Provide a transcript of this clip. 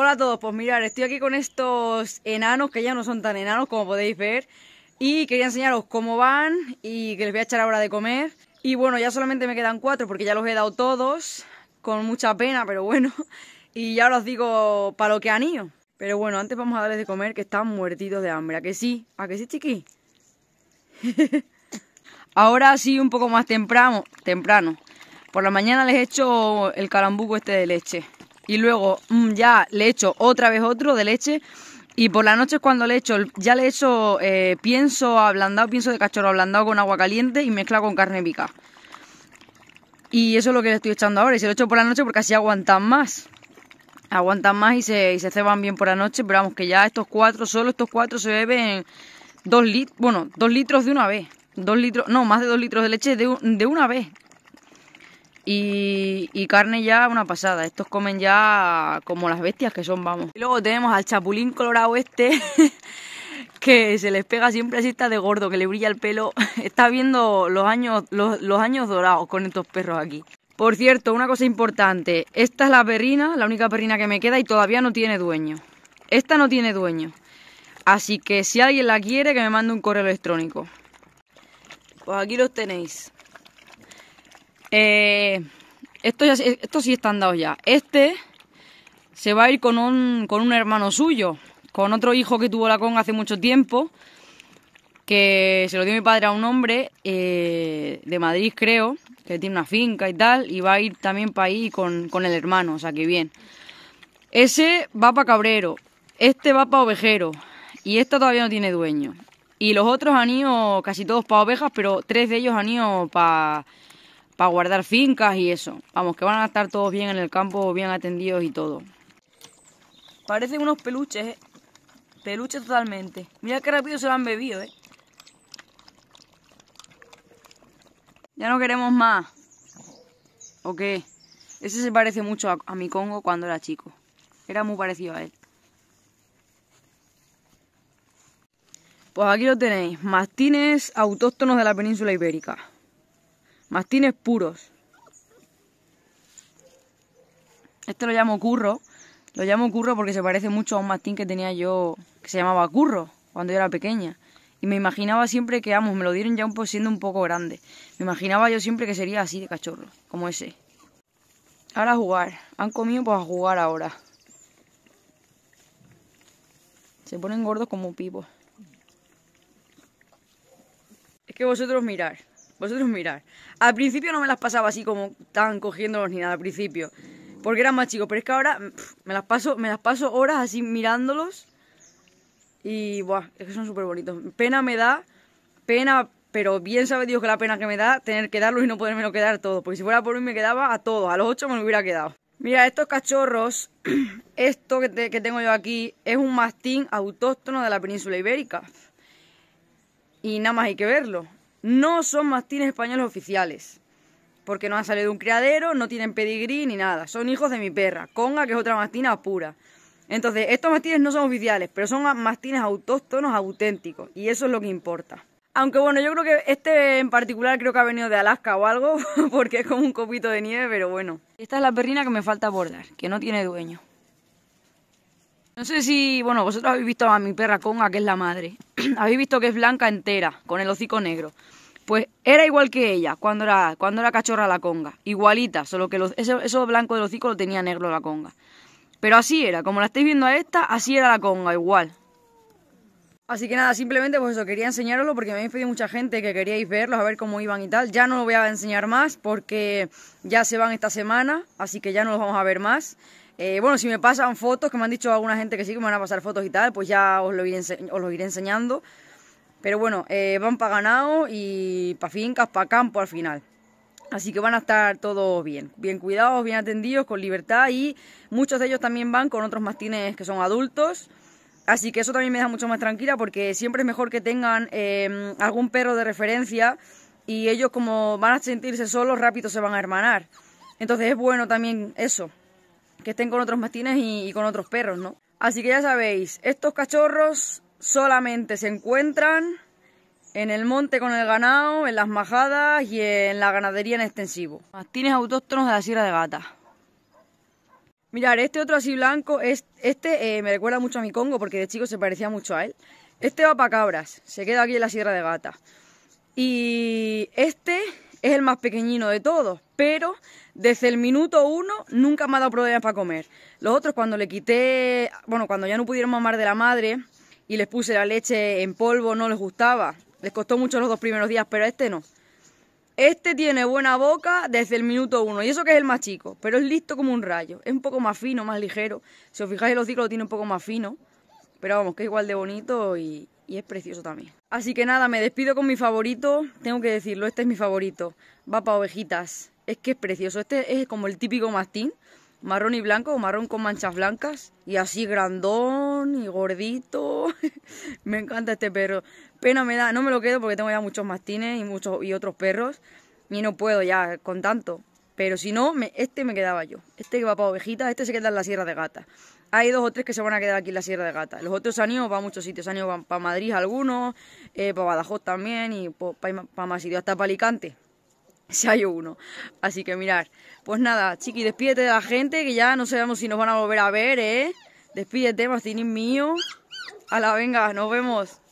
Hola a todos, pues mirar, estoy aquí con estos enanos que ya no son tan enanos como podéis ver y quería enseñaros cómo van y que les voy a echar ahora de comer y bueno, ya solamente me quedan cuatro porque ya los he dado todos con mucha pena, pero bueno y ya os digo para lo que han ido pero bueno, antes vamos a darles de comer que están muertitos de hambre, ¿a que sí? ¿a que sí, chiqui? ahora sí, un poco más temprano, temprano por la mañana les he hecho el calambuco este de leche y luego mm, ya le echo otra vez otro de leche. Y por la noche cuando le echo, ya le echo eh, pienso ablandado, pienso de cachorro ablandado con agua caliente y mezcla con carne pica. Y eso es lo que le estoy echando ahora. Y se lo echo por la noche porque así aguantan más. Aguantan más y se, ceban bien por la noche. Pero vamos, que ya estos cuatro, solo estos cuatro se beben dos litros, bueno, dos litros de una vez. Dos litros, no, más de dos litros de leche de, de una vez. Y, carne ya una pasada. Estos comen ya como las bestias que son, vamos. Y luego tenemos al chapulín colorado este, que se les pega siempre así, está de gordo, que le brilla el pelo. Está viendo los años, los, los años dorados con estos perros aquí. Por cierto, una cosa importante. Esta es la perrina, la única perrina que me queda y todavía no tiene dueño. Esta no tiene dueño. Así que si alguien la quiere, que me mande un correo electrónico. Pues aquí los tenéis. Eh, esto estos, sí están dados ya. Este se va a ir con un, con un hermano suyo, con otro hijo que tuvo la conga hace mucho tiempo, que se lo dio mi padre a un hombre eh, de Madrid, creo, que tiene una finca y tal, y va a ir también para ahí con, el hermano, o sea que bien. Ese va para Cabrero, este va para Ovejero, y esta todavía no tiene dueño. Y los otros han ido casi todos para ovejas, pero tres de ellos han ido para para guardar fincas y eso. Vamos, que van a estar todos bien en el campo, bien atendidos y todo. Parecen unos peluches, ¿eh? Peluches totalmente. Mira qué rápido se lo han bebido, ¿eh? Ya no queremos más. ¿O qué? Ese se parece mucho a, mi Congo cuando era chico. Era muy parecido a él. Pues aquí lo tenéis, mastines autóctonos de la península ibérica. Mastines puros. Este lo llamo curro. Lo llamo curro porque se parece mucho a un mastín que tenía yo, que se llamaba curro, cuando yo era pequeña. Y me imaginaba siempre que, vamos, me lo dieron ya un, siendo un poco grande. Me imaginaba yo siempre que sería así de cachorro, como ese. Ahora a jugar. Han comido pues a jugar ahora. Se ponen gordos como pipos. Es que vosotros mirar vosotros mirad. Al principio no me las pasaba así como tan cogiéndolos ni nada al principio. Porque eran más chicos, pero es que ahora me, las paso, me las paso horas así mirándolos. Y buah, es que son súper bonitos. Pena me da, pena, pero bien sabe Dios que la pena que me da tener que darlos y no lo quedar todos. Porque si fuera por mí me quedaba a todos, a los ocho me lo hubiera quedado. Mira, estos cachorros, esto que, que tengo yo aquí, es un mastín autóctono de la península ibérica. Y nada más hay que verlo no son mastines españoles oficiales. Porque no han salido de un criadero, no tienen pedigrí ni nada. Son hijos de mi perra, Conga, que es otra mastina pura. Entonces, estos mastines no son oficiales, pero son mastines autóctonos auténticos. Y eso es lo que importa. Aunque bueno, yo creo que este en particular creo que ha venido de Alaska o algo, porque es como un copito de nieve, pero bueno. Esta es la perrina que me falta bordar, que no tiene dueño. No sé si, bueno, vosotros habéis visto a mi perra Conga, que es la madre habéis visto que es blanca entera, con el hocico negro. Pues era igual que ella cuando era, cuando era cachorra la conga. Igualita, solo que eso blanco del hocico lo tenía negro la conga. Pero así era, como la estáis viendo a esta, así era la conga, igual. Así que nada, simplemente pues eso, quería enseñaroslo porque me habéis pedido mucha gente que queríais verlos, a ver cómo iban y tal. Ya no lo voy a enseñar más porque ya se van esta semana, así que ya no los vamos a ver más. Eh, bueno, si me pasan fotos, que me han dicho alguna gente que sí, que me van a pasar fotos y tal, pues ya os lo iré, enseñando. Pero bueno, eh, van para ganado y para fincas, para campo al final. Así que van a estar todos bien, bien cuidados, bien atendidos, con libertad y muchos de ellos también van con otros mastines que son adultos. Así que eso también me da mucho más tranquila porque siempre es mejor que tengan em, algún perro de referencia y ellos como van a sentirse solos, rápido se van a hermanar. Entonces es bueno también eso que estén con otros mastines y, con otros perros, ¿no? Así que ya sabéis, estos cachorros solamente se encuentran en el monte con el ganado, en las majadas y en la ganadería en extensivo. Mastines autóctonos de la Sierra de Gata. Mirad, este otro así blanco, este eh, me recuerda mucho a mi Congo porque de chico se parecía mucho a él. Este va para cabras, se queda aquí en la Sierra de Gata. Y este es el más pequeñino de todos, pero desde el minuto uno nunca me ha dado problemas para comer. Los otros cuando le quité, bueno, cuando ya no pudieron mamar de la madre y les puse la leche en polvo, no les gustaba. Les costó mucho los dos primeros días, pero este no. Este tiene buena boca desde el minuto uno, y eso que es el más chico, pero es listo como un rayo. Es un poco más fino, más ligero. Si os fijáis, los ciclos lo tiene un poco más fino, pero vamos, que es igual de bonito y, y es precioso también. Así que nada, me despido con mi favorito. Tengo que decirlo, este es mi favorito. Va para ovejitas. Es que es precioso. Este es como el típico mastín, marrón y blanco o marrón con manchas blancas. Y así grandón y gordito. me encanta este perro. Pena me da, no me lo quedo porque tengo ya muchos mastines y, muchos, y otros perros. Y no puedo ya con tanto. Pero si no, me, este me quedaba yo. Este que va para ovejitas, este se queda en la Sierra de Gata. Hay dos o tres que se van a quedar aquí en la Sierra de Gata. Los otros se han ido para muchos sitios. Se han ido para, Madrid algunos, eh, para Badajoz también y para, más sitios. Hasta para Alicante se ha uno. Así que mirar. Pues nada, chiqui, despídete de la gente que ya no sabemos si nos van a volver a ver, ¿eh? Despídete, Martinín mío. A la venga, nos vemos.